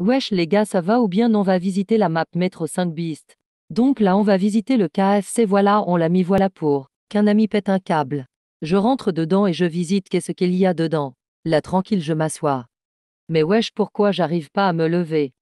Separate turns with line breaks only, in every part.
Wesh les gars ça va ou bien on va visiter la map Metro 5 Beast. Donc là on va visiter le KFC voilà on l'a mis voilà pour qu'un ami pète un câble. Je rentre dedans et je visite
qu'est-ce qu'il y a dedans. Là tranquille je m'assois. Mais wesh pourquoi j'arrive pas à me
lever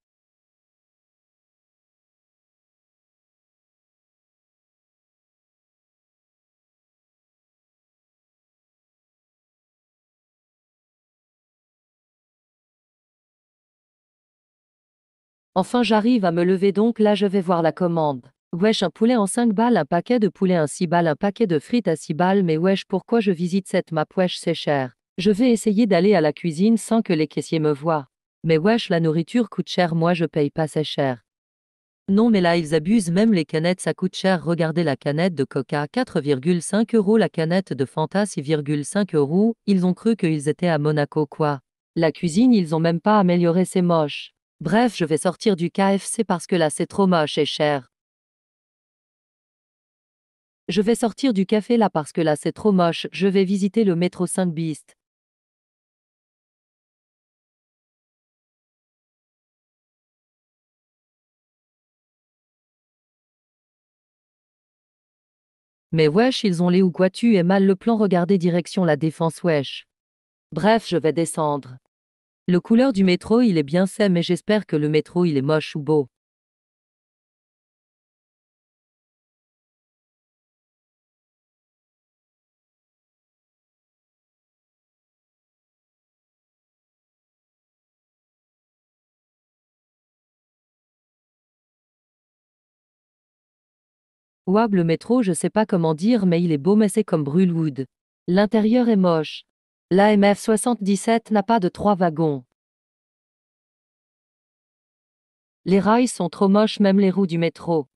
Enfin j'arrive à me lever donc là je vais voir la commande. Wesh un poulet en 5
balles, un paquet de poulet en 6 balles, un paquet de frites à 6 balles, mais wesh pourquoi je visite cette map wesh c'est cher. Je vais essayer d'aller à la cuisine sans que les caissiers me voient. Mais wesh la nourriture coûte cher moi je paye pas c'est cher. Non mais là ils abusent même les canettes ça coûte cher regardez la canette de coca 4,5 euros la canette de fanta 6,5 euros ils ont cru qu'ils étaient à Monaco quoi. La cuisine ils ont même pas amélioré c'est moche. Bref, je vais sortir du KFC parce que là c'est trop moche et cher.
Je vais sortir du café là parce que là c'est trop moche, je vais visiter le métro 5
beast. Mais wesh, ils ont les ou quoi tu es mal le plan, regardez direction la défense
wesh. Bref, je vais descendre. Le couleur du métro il est bien sain mais j'espère
que le métro il est moche ou beau.
Wab le métro je sais pas comment dire mais il est beau mais c'est comme Brûlewood. L'intérieur est moche. L'AMF 77 n'a pas de trois wagons.
Les rails sont trop moches même les roues du métro.